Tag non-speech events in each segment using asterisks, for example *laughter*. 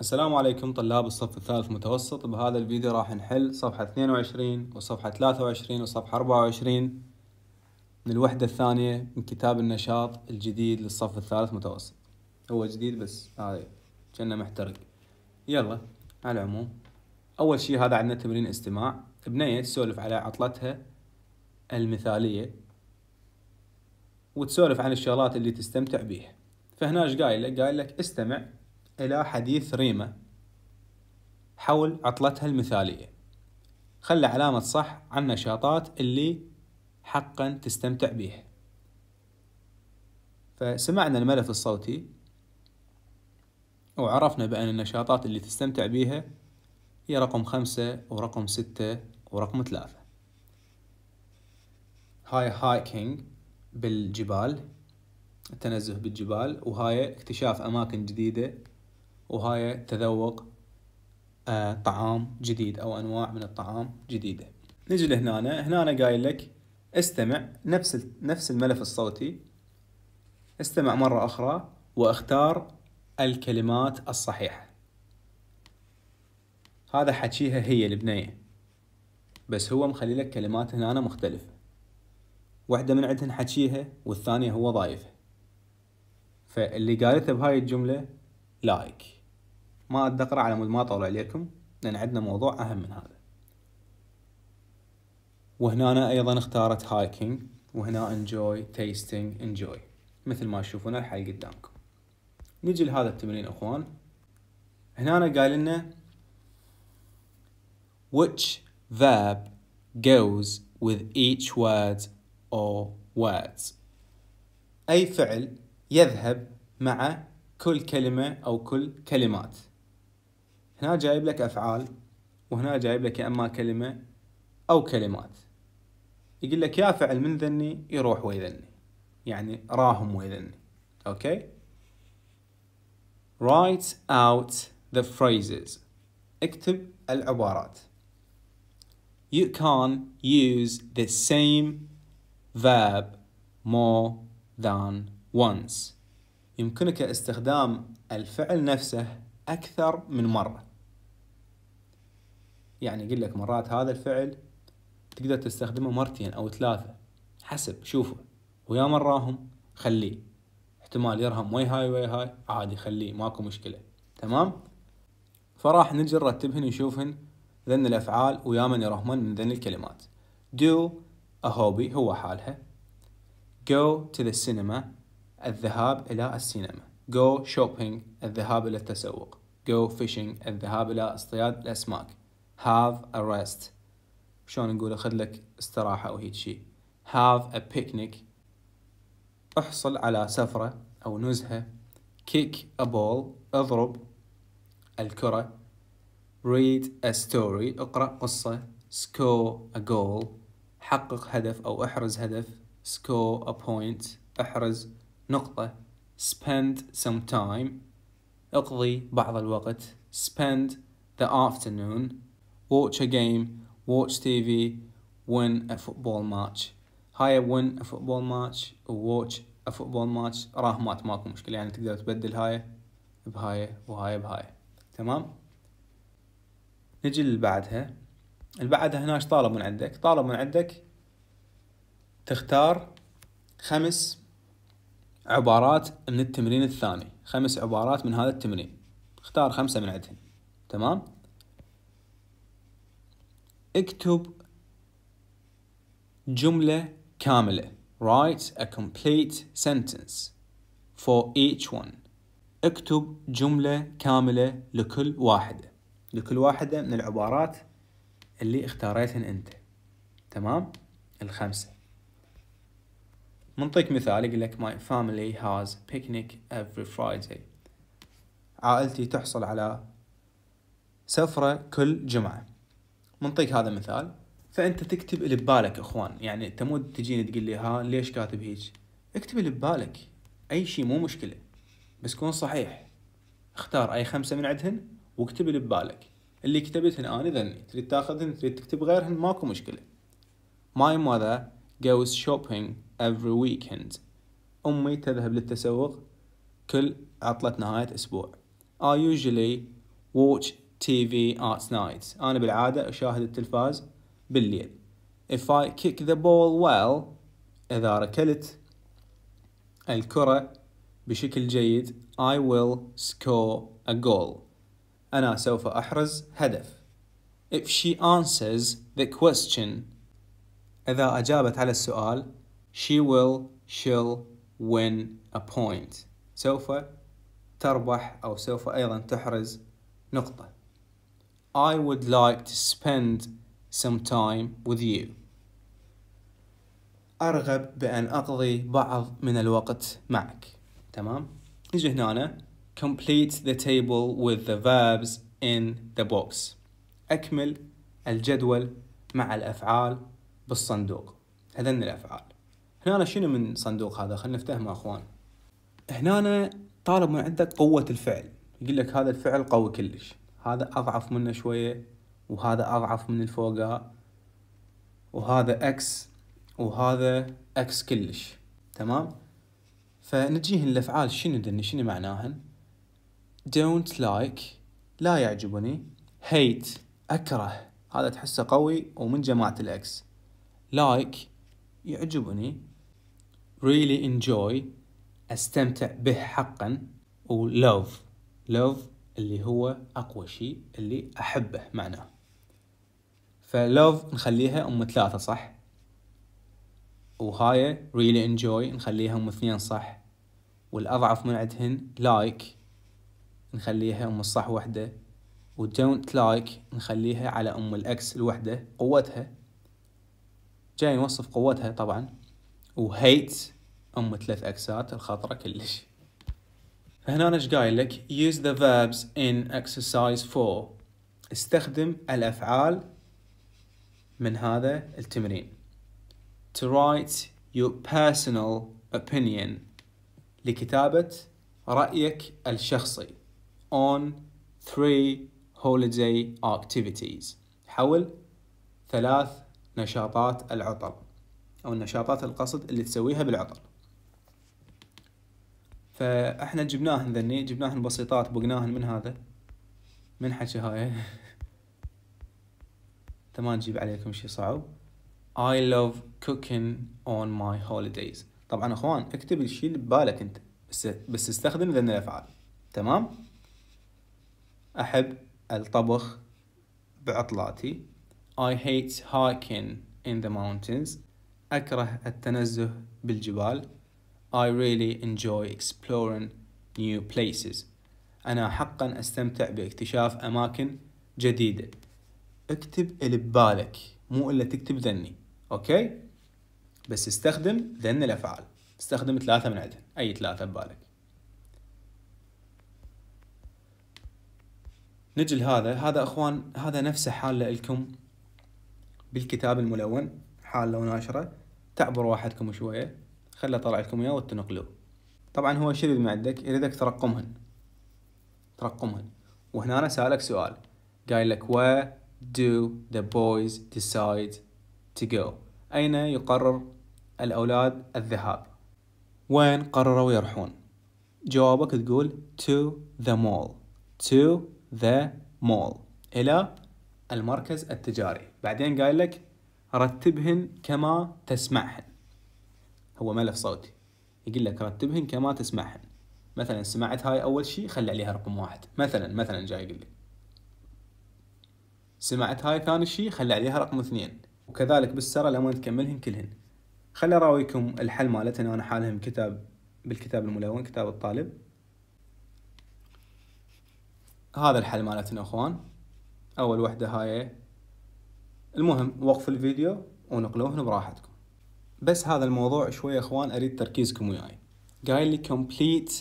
السلام عليكم طلاب الصف الثالث متوسط بهذا الفيديو راح نحل صفحة 22 وصفحة 23 وصفحة 24 من الوحدة الثانية من كتاب النشاط الجديد للصف الثالث متوسط هو جديد بس هذا آه محترق يلا على العموم أول شيء هذا عندنا تمرين استماع بنية تسولف على عطلتها المثالية وتسولف عن الشغلات اللي تستمتع بيها فهنا ايش قايل لك؟ قايل لك استمع إلى حديث ريما حول عطلتها المثالية خلى علامة صح عن النشاطات اللي حقا تستمتع بيها فسمعنا الملف الصوتي وعرفنا بأن النشاطات اللي تستمتع بيها هي رقم خمسة ورقم ستة ورقم ثلاثة هاي هايكينج بالجبال التنزه بالجبال وهاي اكتشاف أماكن جديدة وهاي تذوق آه، طعام جديد او انواع من الطعام جديده نجي لهنا هنا أنا قايل لك استمع نفس نفس الملف الصوتي استمع مره اخرى واختار الكلمات الصحيحه هذا حكيها هي البنيه بس هو مخلي لك كلمات هنا مختلفه واحده من عندهن حكيها والثانيه هو ضايفها فاللي قالته بهاي الجمله لايك ما أقدر على مود ما أطول عليكم لأن عندنا موضوع أهم من هذا وهنا أنا أيضا اختارت هايكينج وهنا انجوي تيستينج انجوي مثل ما تشوفون الحل قدامكم نجي لهذا التمرين اخوان هنا أنا قال لنا which verb goes with each word or words أي فعل يذهب مع كل كلمة أو كل كلمات هنا جايب لك أفعال وهنا جايب لك يا إما كلمة أو كلمات يقول لك يا فعل من ذني يروح ويذني يعني راهم ويذني أوكي write out the phrases اكتب العبارات you can use the same verb more than once يمكنك استخدام الفعل نفسه أكثر من مرة يعني يقول لك مرات هذا الفعل تقدر تستخدمه مرتين أو ثلاثة حسب شوفه ويا مراهم خليه احتمال يرهم وي هاي وي هاي عادي خليه ماكو مشكلة تمام فراح نجي نرتبهن نشوفهن ذن الأفعال ويا من يرهمن من ذن الكلمات do a hobby هو حالها go to the cinema الذهاب إلى السينما go shopping الذهاب إلى التسوق go fishing الذهاب إلى اصطياد الأسماك have a rest شلون نقول خذ لك استراحة أو هيك شيء have a picnic احصل على سفرة أو نزهة kick a ball اضرب الكرة read a story اقرأ قصة score a goal حقق هدف أو احرز هدف score a point احرز نقطة spend some time اقضي بعض الوقت spend the afternoon watch a game, watch TV, win a football match هاي win a football match و watch a football match راهمات ماكو مشكلة يعني تقدر تبدل هاي بهاي وهاي بهاي تمام نجي اللي بعدها اللي بعدها هنا طالب من عندك طالب من عندك تختار خمس عبارات من التمرين الثاني خمس عبارات من هذا التمرين اختار خمسة من عندهم تمام اكتب جملة كاملة write a complete sentence for each one اكتب جملة كاملة لكل واحدة لكل واحدة من العبارات اللي اختاريتهن انت تمام الخمسة منطق مثال يقول لك my family has picnic every Friday عائلتي تحصل على سفرة كل جمعة منطيك هذا مثال فانت تكتب اللي ببالك اخوان يعني انت مو تجيني تقول لي ها ليش كاتب هيك اكتب اللي ببالك اي شيء مو مشكله بس كون صحيح اختار اي خمسه من عندهن واكتب اللي ببالك اللي كتبتهن انا ذني تريد تاخذهن تريد تكتب غيرهن ماكو مشكله My mother goes shopping every weekend امي تذهب للتسوق كل عطله نهايه اسبوع I usually watch تي في ارتس نايتس انا بالعاده اشاهد التلفاز بالليل if I kick the ball well اذا ركلت الكره بشكل جيد I will score a goal انا سوف احرز هدف if she answers the question اذا اجابت على السؤال she will she'll win a point سوف تربح او سوف ايضا تحرز نقطه I would like to spend some time with you. أرغب بأن أقضي بعض من الوقت معك. تمام؟ نجي هنا أنا. Complete the table with the verbs in the box. أكمل الجدول مع الأفعال بالصندوق. هذن الأفعال. هنا شنو من صندوق هذا؟ خلينا نفتهمه أخوان. هنا طالب من عندك قوة الفعل. يقول لك هذا الفعل قوي كلش. هذا أضعف منه شوية وهذا أضعف من الفوقاء وهذا اكس وهذا اكس كلش تمام فنجيهن الافعال شنو دن شنو معناهن don't like لا يعجبني hate اكره هذا تحسه قوي ومن جماعة الاكس like يعجبني really enjoy استمتع به حقا و love love اللي هو أقوى شيء اللي أحبه معناه فلوف نخليها أم ثلاثة صح وهاي really enjoy نخليها أم اثنين صح والأضعف من عندهن like نخليها أم الصح وحدة و don't like نخليها على أم الأكس الوحدة قوتها جاي نوصف قوتها طبعا و hate أم ثلاث أكسات الخطرة كلش فهنا ايش قايل لك use the verbs in exercise 4 استخدم الافعال من هذا التمرين to write your personal opinion لكتابة رأيك الشخصي on three holiday activities حول ثلاث نشاطات العطل أو النشاطات القصد اللي تسويها بالعطل فاحنا جبناهن ذني جبناهن بسيطات بقناهن من هذا من حكي هاي *laughs* ما نجيب عليكم شي صعب I love cooking on my holidays طبعا اخوان اكتب الشيء اللي ببالك انت بس بس استخدم ذن الافعال تمام احب الطبخ بعطلاتي I hate hiking in the mountains أكره التنزه بالجبال I really enjoy exploring new places أنا حقا أستمتع باكتشاف أماكن جديدة اكتب اللي ببالك مو إلا تكتب ذني أوكي بس استخدم ذن الأفعال استخدم ثلاثة من عندهم أي ثلاثة ببالك نجي لهذا هذا اخوان هذا نفسه حال لكم بالكتاب الملون حال لو ناشره تعبروا واحدكم شويه خلي اطلع لكم اياه وتنقلوه طبعا هو شو يريد من عندك يريدك ترقمهن ترقمهن وهنا أنا سألك سؤال قايل لك where do the boys decide to go أين يقرر الأولاد الذهاب وين قرروا يروحون جوابك تقول to the mall to the mall إلى المركز التجاري بعدين قايل لك رتبهن كما تسمعهن هو ملف صوتي يقول لك رتبهن كما تسمعهن مثلا سمعت هاي اول شيء خلي عليها رقم واحد مثلا مثلا جاي يقول لك سمعت هاي ثاني شيء خلي عليها رقم اثنين وكذلك بالسرة لما تكملهن كلهن خلي اراويكم الحل مالتنا وانا حالهم كتاب بالكتاب الملون كتاب الطالب هذا الحل مالتنا اخوان اول وحده هاي المهم وقفوا الفيديو ونقلوهن براحتكم بس هذا الموضوع شوي يا اخوان اريد تركيزكم وياي قايل لي complete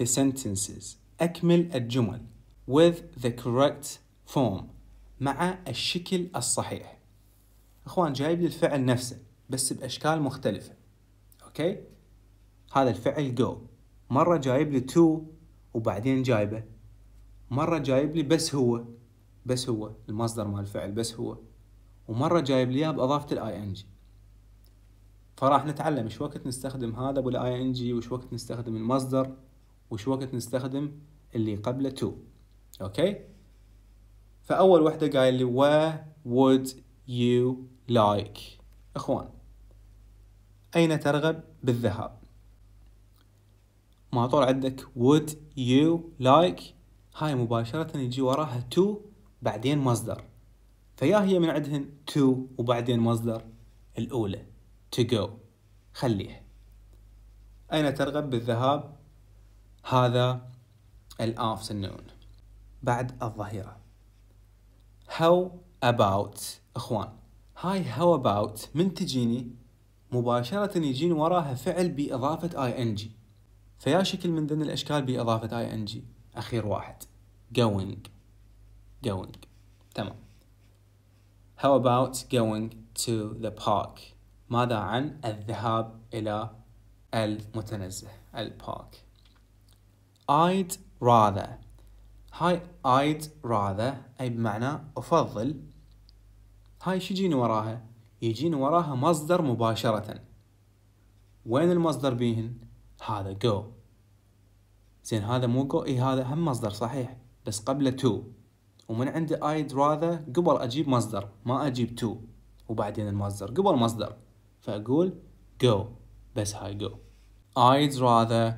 the sentences اكمل الجمل with the correct form مع الشكل الصحيح اخوان جايب لي الفعل نفسه بس باشكال مختلفه اوكي هذا الفعل go مره جايب لي to وبعدين جايبه مره جايب لي بس هو بس هو المصدر مال الفعل بس هو ومره جايب لي اياه باضافه الاي ان جي فراح نتعلم ايش وقت نستخدم هذا بالاي ان جي وايش وقت نستخدم المصدر وايش وقت نستخدم اللي قبله تو اوكي فاول وحده قايل لي where would you like اخوان اين ترغب بالذهاب ما طول عندك would you like هاي مباشرة يجي وراها to بعدين مصدر فيا هي من عندهن to وبعدين مصدر الأولى to go خليه أين ترغب بالذهاب هذا الافتنون بعد الظهيرة how about إخوان هاي how about من تجيني مباشرة يجين وراها فعل بإضافة ing فيا شكل من ضمن الأشكال بإضافة ing أخير واحد going going تمام how about going to the park ماذا عن الذهاب إلى المتنزه البارك I'd rather هاي I'd rather أي بمعنى أفضل هاي شو يجيني وراها يجيني وراها مصدر مباشرة وين المصدر بيهن هذا go زين هذا مو go اي هذا هم مصدر صحيح بس قبله to ومن عندي I'd rather قبل أجيب مصدر ما أجيب to وبعدين المصدر قبل مصدر فأقول go بس هاي go I'd rather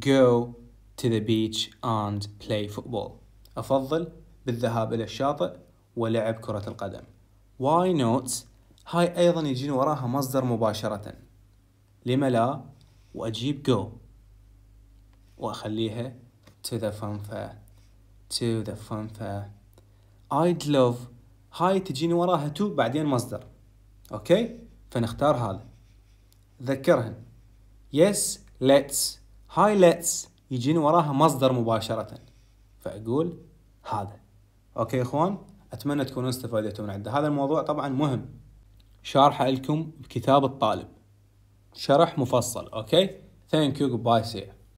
go to the beach and play football أفضل بالذهاب إلى الشاطئ ولعب كرة القدم why not هاي أيضا يجين وراها مصدر مباشرة لما لا وأجيب go وأخليها to the fun fair to the fun fair I'd love هاي تجيني وراها to بعدين مصدر أوكي فنختار هذا ذكرهن yes let's هاي let's يجيني وراها مصدر مباشرة فأقول هذا أوكي إخوان أتمنى تكونوا استفادتوا من عنده هذا الموضوع طبعا مهم شارحه لكم بكتاب الطالب شرح مفصل أوكي ثانك يو goodbye see